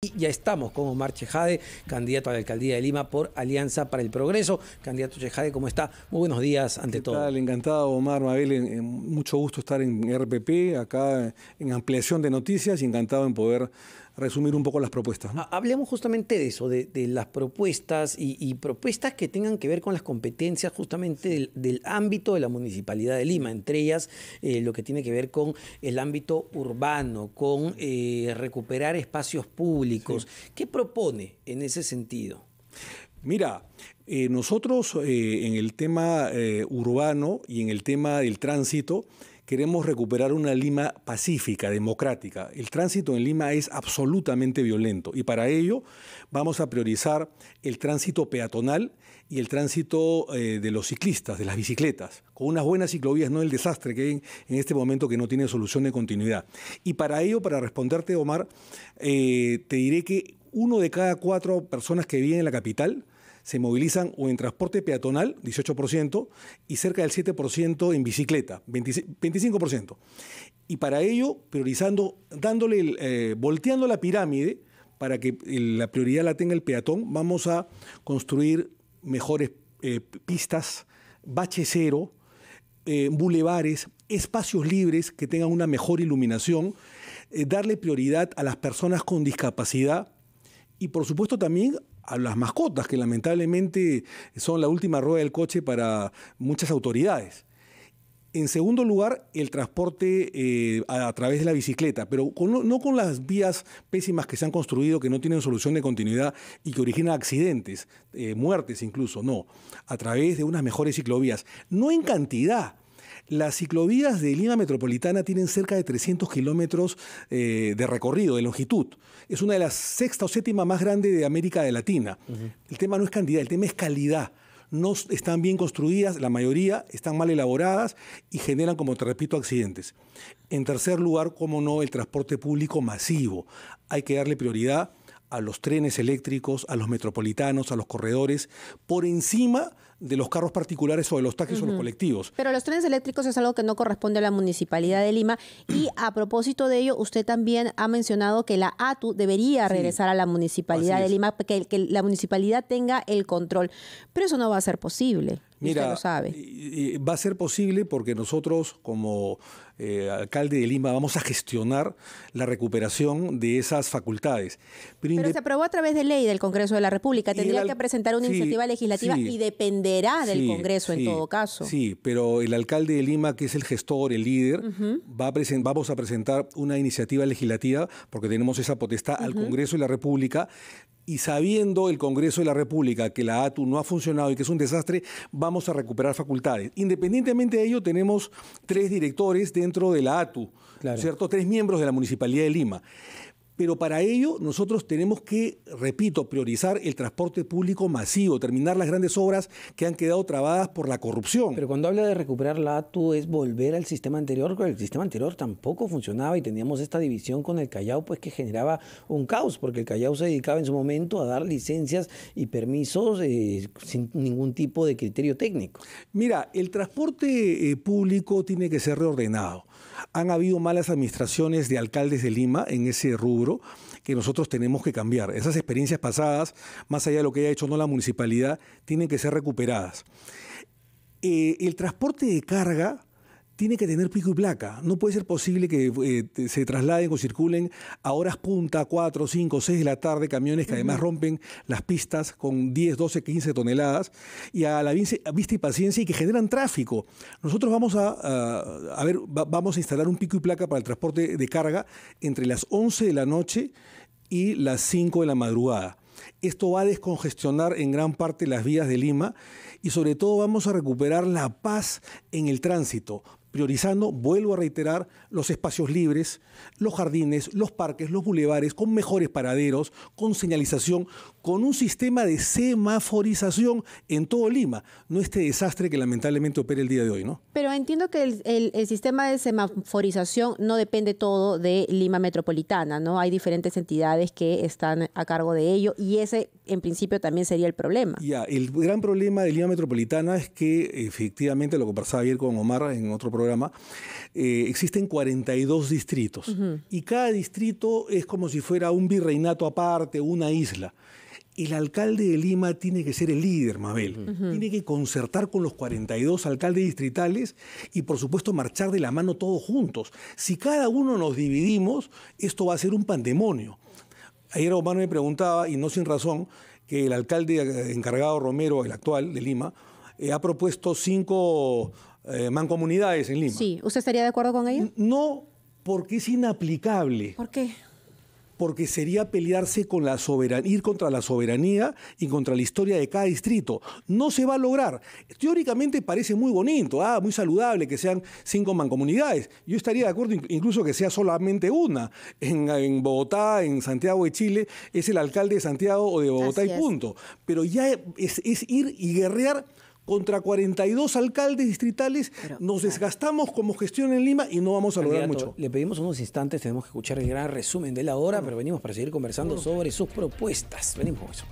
Y ya estamos con Omar Chejade, candidato a la alcaldía de Lima por Alianza para el Progreso. Candidato Chejade, ¿cómo está? Muy buenos días ante todo. Tal? Encantado, Omar Mabel. mucho gusto estar en RPP, acá en Ampliación de Noticias y encantado en poder resumir un poco las propuestas. Ah, hablemos justamente de eso, de, las propuestas y, propuestas que tengan que ver con las competencias justamente del, ámbito de la Municipalidad de Lima, entre ellas eh, lo que tiene que ver con el ámbito urbano, con eh, recuperar espacios públicos. ¿Qué propone en ese sentido? Mira, eh, nosotros en el tema urbano y en el tema del tránsito, queremos recuperar una Lima pacífica, democrática. El tránsito en Lima es absolutamente violento y para ello vamos a priorizar el tránsito peatonal y el tránsito eh, de los ciclistas, de las bicicletas, con unas buenas ciclovías, no el desastre que hay en, este momento que no tiene solución de continuidad. Y para ello, para responderte, Omar, eh, te diré que uno de cada cuatro personas que viven en la capital, se movilizan o en transporte peatonal, 18%, y cerca del 7% en bicicleta, 25%. Y para ello, priorizando, dándole, eh, volteando la pirámide, para que la prioridad la tenga el peatón, vamos a construir mejores eh, pistas, bache cero, eh, bulevares, espacios libres que tengan una mejor iluminación, darle prioridad a las personas con discapacidad y por supuesto también a las mascotas, que lamentablemente son la última rueda del coche para muchas autoridades. En segundo lugar, el transporte eh, a, través de la bicicleta, pero no, con las vías pésimas que se han construido, que no tienen solución de continuidad y que originan accidentes, eh, muertes incluso, no, a través de unas mejores ciclovías, no en cantidad, las ciclovías de Lima Metropolitana tienen cerca de 300 kilómetros eh, de recorrido, de longitud. Es una de las sexta o séptima más grande de América Latina. El tema no es cantidad, el tema es calidad no están bien construidas, la mayoría están mal elaboradas y generan, como te repito, accidentes. En tercer lugar, como no, el transporte público masivo. Hay que darle prioridad a los trenes eléctricos, a los metropolitanos, a los corredores, por encima de los carros particulares o de los taxis o los colectivos. Pero los trenes eléctricos es algo que no corresponde a la Municipalidad de Lima y a propósito de ello, usted también ha mencionado que la ATU debería regresar a la Municipalidad de Lima, que la Municipalidad tenga el control, pero eso no va a ser posible. Mira, va a ser posible porque nosotros como eh, alcalde de Lima vamos a gestionar la recuperación de esas facultades. Pero, se aprobó a través de ley del Congreso de la República. Tendría que presentar una iniciativa legislativa y dependerá del Congreso en todo caso. Sí, pero el alcalde de Lima, que es el gestor, el líder, va vamos a presentar una iniciativa legislativa porque tenemos esa potestad al Congreso y la República y sabiendo el Congreso de la República que la ATU no ha funcionado y que es un desastre, vamos a recuperar facultades. Independientemente de ello, tenemos tres directores dentro de la ATU, ¿cierto? Tres miembros de la Municipalidad de Lima. Pero para ello nosotros tenemos que, repito, priorizar el transporte público masivo, terminar las grandes obras que han quedado trabadas por la corrupción. Pero cuando habla de recuperar la ATU es volver al sistema anterior, porque el sistema anterior tampoco funcionaba y teníamos esta división con el Callao, pues que generaba un caos, porque el Callao se dedicaba en su momento a dar licencias y permisos eh, sin ningún tipo de criterio técnico. Mira, el transporte eh, público tiene que ser reordenado. Han habido malas administraciones de alcaldes de Lima en ese rubro que nosotros tenemos que cambiar. Esas experiencias pasadas, más allá de lo que haya hecho no la municipalidad, tienen que ser recuperadas. Eh, el transporte de carga tiene que tener pico y placa. No puede ser posible que eh, se trasladen o circulen a horas punta, 4, 5, 6 de la tarde, camiones que además rompen las pistas con 10, 12, 15 toneladas y a la vista y paciencia y que generan tráfico. Nosotros vamos a, vamos a instalar un pico y placa para el transporte de carga entre las 11 de la noche y las 5 de la madrugada. Esto va a descongestionar en gran parte las vías de Lima y sobre todo vamos a recuperar la paz en el tránsito priorizando, vuelvo a reiterar, los espacios libres, los jardines, los parques, los bulevares, con mejores paraderos, con señalización, con un sistema de semaforización en todo Lima, no este desastre que lamentablemente opera el día de hoy, ¿no? Pero entiendo que el, sistema de semaforización no depende todo de Lima Metropolitana, ¿no? Hay diferentes entidades que están a cargo de ello y ese en principio también sería el problema. Ya, el gran problema de Lima Metropolitana es que efectivamente, lo que pasaba ayer con Omar en otro programa, eh, existen 42 distritos y cada distrito es como si fuera un virreinato aparte, una isla el alcalde de Lima tiene que ser el líder, Mabel. Tiene que concertar con los 42 alcaldes distritales y, por supuesto, marchar de la mano todos juntos. Si cada uno nos dividimos, esto va a ser un pandemonio. Ayer Omar me preguntaba, y no sin razón, que el alcalde eh, encargado Romero, el actual de Lima, eh, ha propuesto cinco eh, mancomunidades en Lima. Sí, ¿usted estaría de acuerdo con ello? No, porque es inaplicable. ¿Por qué? Porque sería pelearse con la soberanía, ir contra la soberanía y contra la historia de cada distrito. No se va a lograr. Teóricamente parece muy bonito, ah, muy saludable que sean cinco mancomunidades. Yo estaría de acuerdo incluso que sea solamente una. En, Bogotá, en Santiago de Chile, es el alcalde de Santiago o de Bogotá y punto. Pero ya es ir y guerrear contra 42 alcaldes distritales, nos desgastamos como gestión en Lima y no vamos a lograr mucho. Le pedimos unos instantes, tenemos que escuchar el gran resumen de la hora, pero venimos para seguir conversando sobre sus propuestas. Venimos con eso.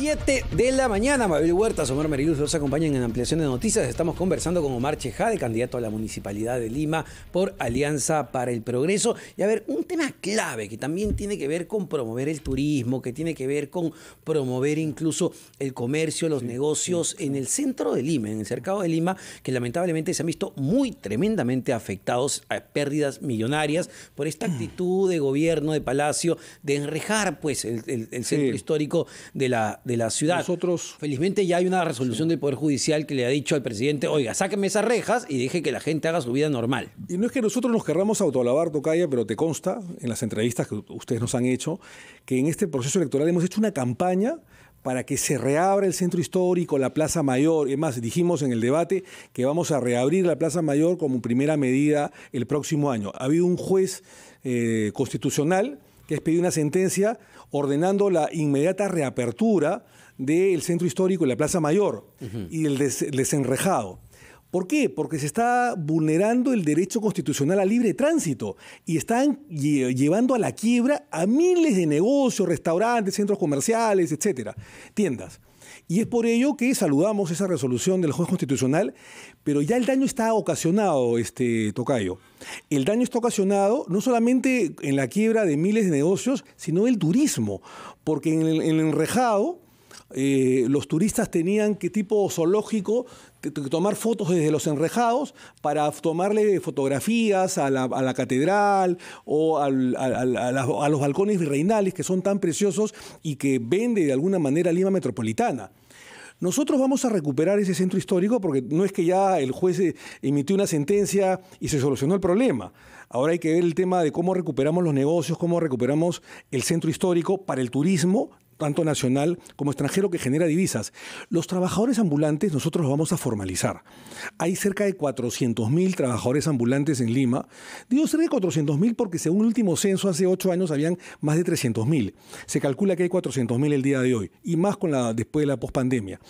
7 de la mañana. Mabel Huerta, Omar Mariluz los acompañan en Ampliación de Noticias. Estamos conversando con Omar Chejade, candidato a la Municipalidad de Lima por Alianza para el Progreso. Y a ver, un tema clave que también tiene que ver con promover el turismo, que tiene que ver con promover incluso el comercio, los negocios en el centro de Lima, en el cercado de Lima, que lamentablemente se han visto muy tremendamente afectados a pérdidas millonarias por esta actitud de gobierno, de Palacio, de enrejar pues el, centro histórico de la de la ciudad. Nosotros. Felizmente ya hay una resolución del Poder Judicial que le ha dicho al presidente, oiga, sáquenme esas rejas y deje que la gente haga su vida normal. Y no es que nosotros nos querramos autoalabar, Tocaya, pero te consta, en las entrevistas que ustedes nos han hecho, que en este proceso electoral hemos hecho una campaña para que se reabra el centro histórico, la Plaza Mayor. Es más, dijimos en el debate que vamos a reabrir la Plaza Mayor como primera medida el próximo año. Ha habido un juez eh, constitucional que es pedir una sentencia ordenando la inmediata reapertura del centro histórico y la Plaza Mayor y el, desenrejado. ¿Por qué? Porque se está vulnerando el derecho constitucional a libre tránsito y están llevando a la quiebra a miles de negocios, restaurantes, centros comerciales, etcétera, tiendas. Y es por ello que saludamos esa resolución del juez constitucional, pero ya el daño está ocasionado, este Tocayo. El daño está ocasionado no solamente en la quiebra de miles de negocios, sino el turismo, porque en el enrejado eh, los turistas tenían que tipo zoológico tomar fotos desde los enrejados para tomarle fotografías a la, catedral o a, a, los balcones virreinales que son tan preciosos y que vende de alguna manera Lima Metropolitana. Nosotros vamos a recuperar ese centro histórico porque no es que ya el juez eh, emitió una sentencia y se solucionó el problema. Ahora hay que ver el tema de cómo recuperamos los negocios, cómo recuperamos el centro histórico para el turismo tanto nacional como extranjero, que genera divisas. Los trabajadores ambulantes nosotros los vamos a formalizar. Hay cerca de 400.000 trabajadores ambulantes en Lima. Digo cerca de 400.000 porque según el último censo hace 8 años habían más de 300.000. Se calcula que hay 400.000 el día de hoy y más con la, después de la pospandemia.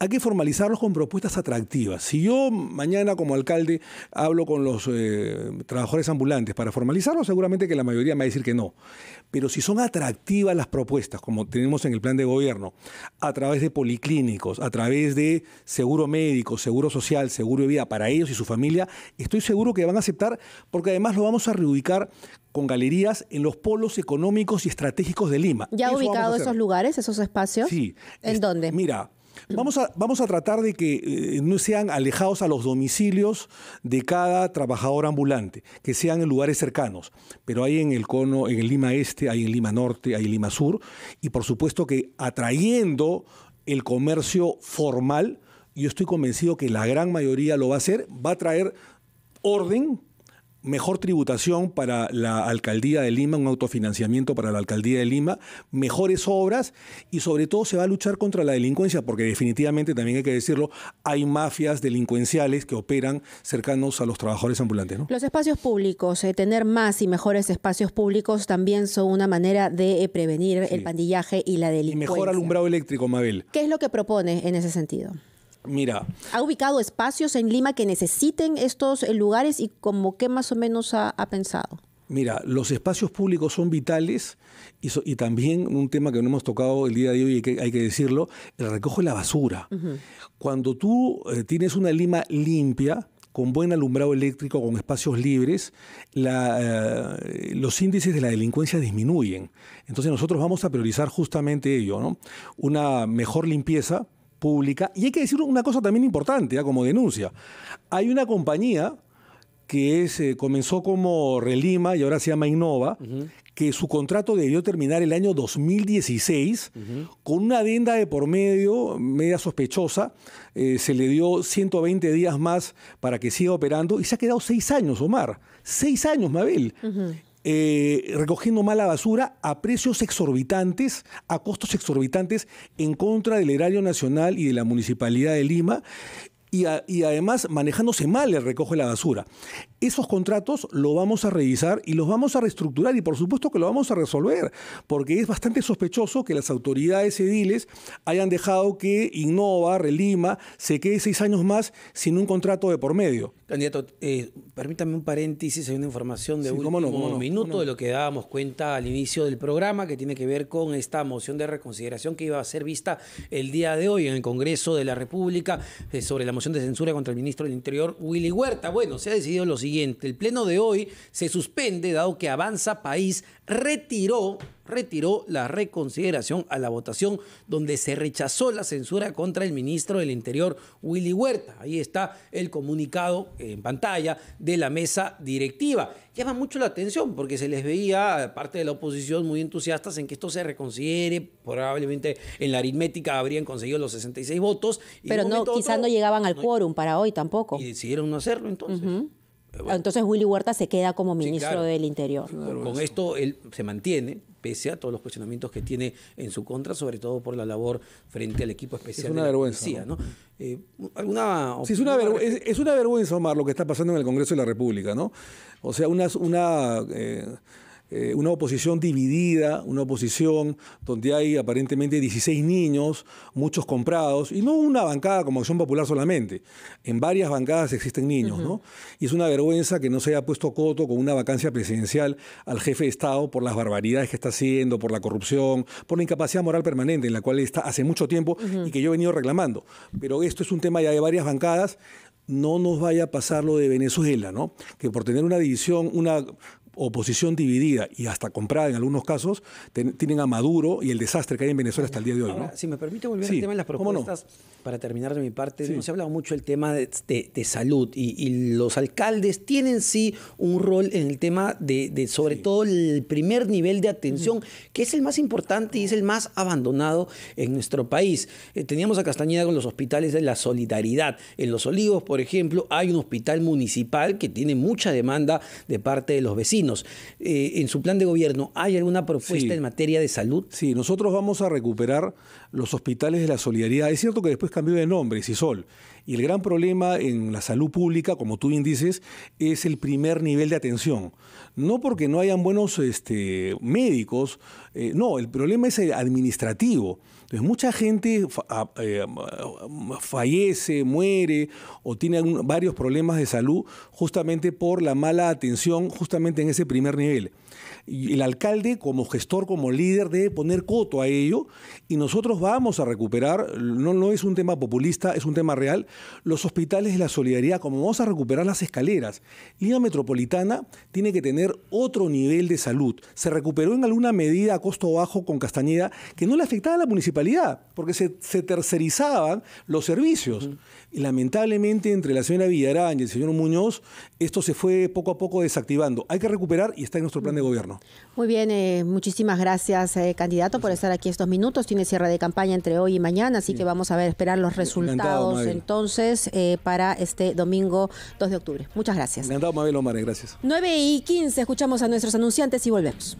Hay que formalizarlos con propuestas atractivas. Si yo mañana como alcalde hablo con los eh, trabajadores ambulantes para formalizarlos, seguramente que la mayoría me va a decir que no. Pero si son atractivas las propuestas, como tenemos en el plan de gobierno, a través de policlínicos, a través de seguro médico, seguro social, seguro de vida para ellos y su familia, estoy seguro que van a aceptar porque además lo vamos a reubicar con galerías en los polos económicos y estratégicos de Lima. ¿Ya ha ubicado esos lugares, esos espacios? Sí. ¿En dónde? Mira, Vamos a, vamos a tratar de que eh, no sean alejados a los domicilios de cada trabajador ambulante, que sean en lugares cercanos. Pero hay en el cono, en el Lima Este, hay en Lima Norte, hay en Lima Sur, y por supuesto que atrayendo el comercio formal, yo estoy convencido que la gran mayoría lo va a hacer, va a traer orden, mejor tributación para la alcaldía de Lima, un autofinanciamiento para la alcaldía de Lima, mejores obras y sobre todo se va a luchar contra la delincuencia, porque definitivamente también hay que decirlo, hay mafias delincuenciales que operan cercanos a los trabajadores ambulantes. Los espacios públicos, eh, tener más y mejores espacios públicos también son una manera de eh, prevenir el pandillaje y la delincuencia. mejor alumbrado eléctrico, Mabel. ¿Qué es lo que propone en ese sentido? Mira. ¿Ha ubicado espacios en Lima que necesiten estos eh, lugares y como qué más o menos ha, pensado? Mira, los espacios públicos son vitales y, también un tema que no hemos tocado el día de hoy y que hay que decirlo, el recojo de la basura. Cuando tú eh, tienes una Lima limpia, con buen alumbrado eléctrico, con espacios libres, eh, los índices de la delincuencia disminuyen. Entonces nosotros vamos a priorizar justamente ello, ¿no? Una mejor limpieza, y hay que decir una cosa también importante, ¿ah? como denuncia. Hay una compañía que eh, comenzó como Relima y ahora se llama Innova, que su contrato debió terminar el año 2016 con una adenda de por medio, media sospechosa. Eh, se le dio 120 días más para que siga operando y se ha quedado seis años, Omar. Seis años, Mabel. Eh, recogiendo mala basura a precios exorbitantes, a costos exorbitantes, en contra del erario nacional y de la Municipalidad de Lima, y, además manejándose mal el recojo de la basura. Esos contratos lo vamos a revisar y los vamos a reestructurar y por supuesto que lo vamos a resolver, porque es bastante sospechoso que las autoridades ediles hayan dejado que Innova, Relima, se quede seis años más sin un contrato de por medio. Candidato, eh, permítame un paréntesis, hay una información de un último minuto de lo que dábamos cuenta al inicio del programa que tiene que ver con esta moción de reconsideración que iba a ser vista el día de hoy en el Congreso de la República eh, sobre la moción de censura contra el ministro del Interior, Willy Huerta. Bueno, se ha decidido lo siguiente. El pleno de hoy se suspende dado que Avanza País retiró retiró la reconsideración a la votación donde se rechazó la censura contra el ministro del Interior, Willy Huerta. Ahí está el comunicado en pantalla de la mesa directiva. Llama mucho la atención porque se les veía parte de la oposición muy entusiastas en que esto se reconsidere. Probablemente en la aritmética habrían conseguido los 66 votos. Pero no, quizás no llegaban al quórum para hoy tampoco. Y decidieron no hacerlo entonces. Eh, Entonces Willy Huerta se queda como ministro del Interior. con, esto él se mantiene, pese a todos los cuestionamientos que tiene en su contra, sobre todo por la labor frente al equipo especial. Eh, es una de vergüenza. ¿no? es, una vergüenza, Omar, lo que está pasando en el Congreso de la República, ¿no? O sea, una, una eh, eh, una oposición dividida, una oposición donde hay aparentemente 16 niños, muchos comprados, y no una bancada como Acción Popular solamente. En varias bancadas existen niños, ¿no? Y es una vergüenza que no se haya puesto coto con una vacancia presidencial al jefe de Estado por las barbaridades que está haciendo, por la corrupción, por la incapacidad moral permanente en la cual está hace mucho tiempo y que yo he venido reclamando. Pero esto es un tema ya de varias bancadas no nos vaya a pasar lo de Venezuela, ¿no? Que por tener una división, una oposición dividida y hasta comprada en algunos casos, tienen a Maduro y el desastre que hay en Venezuela hasta el día de hoy. si me permite volver al tema de las propuestas, para terminar de mi parte, se ha hablado mucho del tema de, salud y, los alcaldes tienen sí un rol en el tema de, sobre todo el primer nivel de atención, que es el más importante y es el más abandonado en nuestro país. Eh, teníamos a Castañeda con los hospitales de la solidaridad. En Los Olivos, por ejemplo, hay un hospital municipal que tiene mucha demanda de parte de los vecinos. Eh, ¿En su plan de gobierno hay alguna propuesta en materia de salud? Sí, nosotros vamos a recuperar los hospitales de la solidaridad. Es cierto que después cambió de nombre, CISOL. Y el gran problema en la salud pública, como tú bien dices, es el primer nivel de atención. No porque no hayan buenos este, médicos, eh, no, el problema es administrativo. Entonces, mucha gente eh, fallece, muere o tiene varios problemas de salud justamente por la mala atención, justamente en ese primer nivel. Y el alcalde, como gestor, como líder, debe poner coto a ello y nosotros vamos a recuperar, no, no es un tema populista, es un tema real, los hospitales de la solidaridad, como vamos a recuperar las escaleras, línea Metropolitana tiene que tener otro nivel de salud. Se recuperó en alguna medida a costo bajo con Castañeda, que no le afectaba a la municipalidad, porque se, tercerizaban los servicios. y lamentablemente, entre la señora Villarán y el señor Muñoz, esto se fue poco a poco desactivando. Hay que recuperar y está en nuestro plan de gobierno. Muy bien, eh, muchísimas gracias, eh, candidato, por estar aquí estos minutos. Tiene cierre de campaña entre hoy y mañana, así que vamos a ver, esperar los resultados entonces entonces eh, para este domingo 2 de octubre. Muchas gracias. dado Mabel Omar, gracias. 9 y 15, escuchamos a nuestros anunciantes y volvemos.